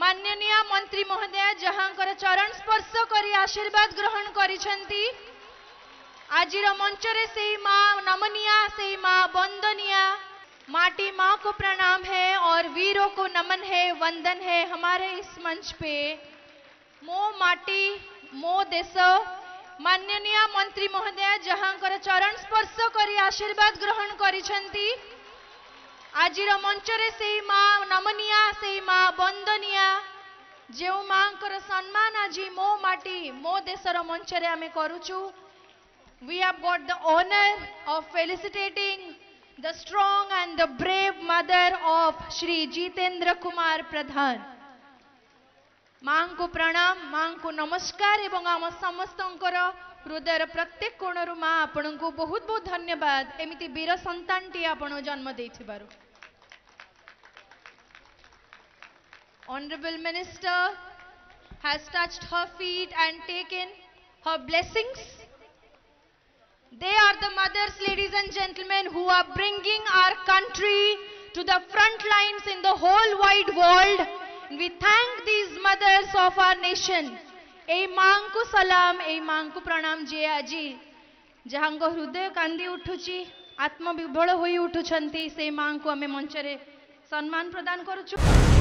माननीय मंत्री महोदय जहां चरण स्पर्श कर आशीर्वाद ग्रहण कर मंच नमनिया से मां वंदनिया माटी मां को प्रणाम है और वीरों को नमन है वंदन है हमारे इस मंच पे मो माटी मो देश माननीय मंत्री महोदय जहां चरण स्पर्श कर आशीर्वाद ग्रहण कर मंच नमनिया से मां वंदनिया যে মাঙ্কর সম্মান আজ মো মাটি মো দেশর মঞ্চরে আমি করুছু we have got the honor of felicitating the strong and the brave mother of Shri Jitendra Kumar Pradhan. মাঙ্কু প্রণাম মাঙ্কু নমস্কার এবং আম সমস্তঙ্কর হৃদয়ের প্রত্যেক কোণর মা আপনার বহুত বহুত ধন্যবাদ এমিতি বীর সন্তানটি আপনার জন্ম দিয়ে Honorable Minister has touched her feet and taken her blessings. They are the mothers, ladies and gentlemen, who are bringing our country to the front lines in the whole wide world. We thank these mothers of our nation. এই মাঙ্কু সালাম এই মাঙ্কু প্রণাম যে আজি যাহাঙ্ক হৃদয় কান্দি উঠুছি আত্মবিহ্বল হয়ে উঠুছেন সেই মাঙ্কু আমি মঞ্চরে সম্মান প্রদান করুছু